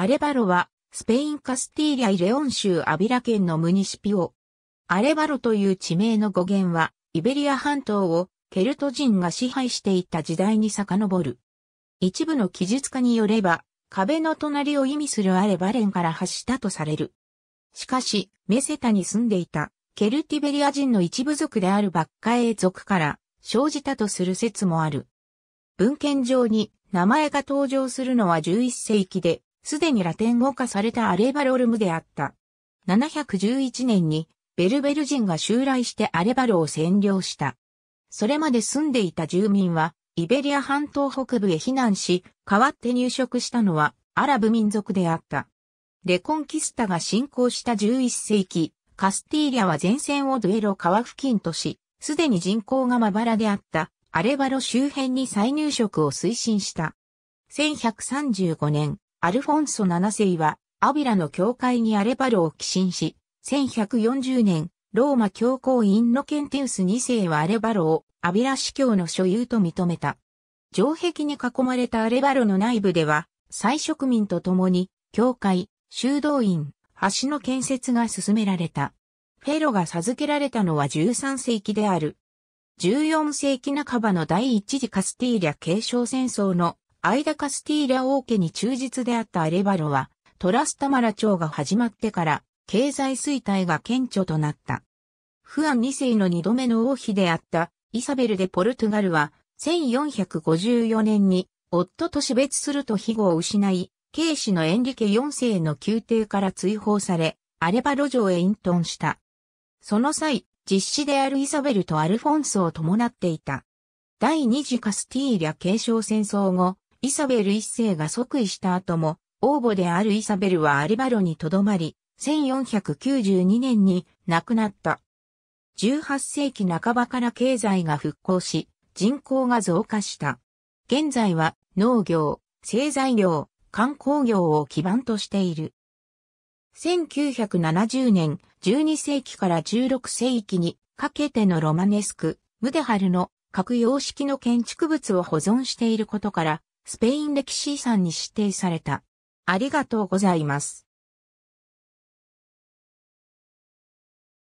アレバロは、スペインカスティーリャ・イレオン州アビラ県のムニシピオ。アレバロという地名の語源は、イベリア半島をケルト人が支配していた時代に遡る。一部の記述家によれば、壁の隣を意味するアレバレンから発したとされる。しかし、メセタに住んでいた、ケルティベリア人の一部族であるバッカエ族から生じたとする説もある。文献上に名前が登場するのは11世紀で、すでにラテン語化されたアレバロルムであった。711年にベルベル人が襲来してアレバロを占領した。それまで住んでいた住民は、イベリア半島北部へ避難し、代わって入植したのはアラブ民族であった。レコンキスタが侵攻した11世紀、カスティーリャは前線をドゥエロ川付近とし、すでに人口がまばらであったアレバロ周辺に再入植を推進した。1135年、アルフォンソ7世は、アビラの教会にアレバロを寄進し、1140年、ローマ教皇インノケンテウス2世はアレバロをアビラ司教の所有と認めた。城壁に囲まれたアレバロの内部では、最植民と共に、教会、修道院、橋の建設が進められた。フェロが授けられたのは13世紀である。14世紀半ばの第一次カスティーリャ継承戦争のアイダ・カスティーラ王家に忠実であったアレバロは、トラスタマラ朝が始まってから、経済衰退が顕著となった。フアン2世の2度目の王妃であったイサベル・デ・ポルトガルは、1454年に夫と死別すると庇護を失い、警視のエンリケ4世の宮廷から追放され、アレバロ城へ隠遁した。その際、実子であるイサベルとアルフォンソを伴っていた。第二次カスティーリャ継承戦争後、イサベル一世が即位した後も、王母であるイサベルはアリバロに留まり、1492年に亡くなった。18世紀半ばから経済が復興し、人口が増加した。現在は農業、製材業、観光業を基盤としている。1970年12世紀から16世紀にかけてのロマネスク、ムデハルの各様式の建築物を保存していることから、スペイン歴史遺産に指定された。ありがとうございます。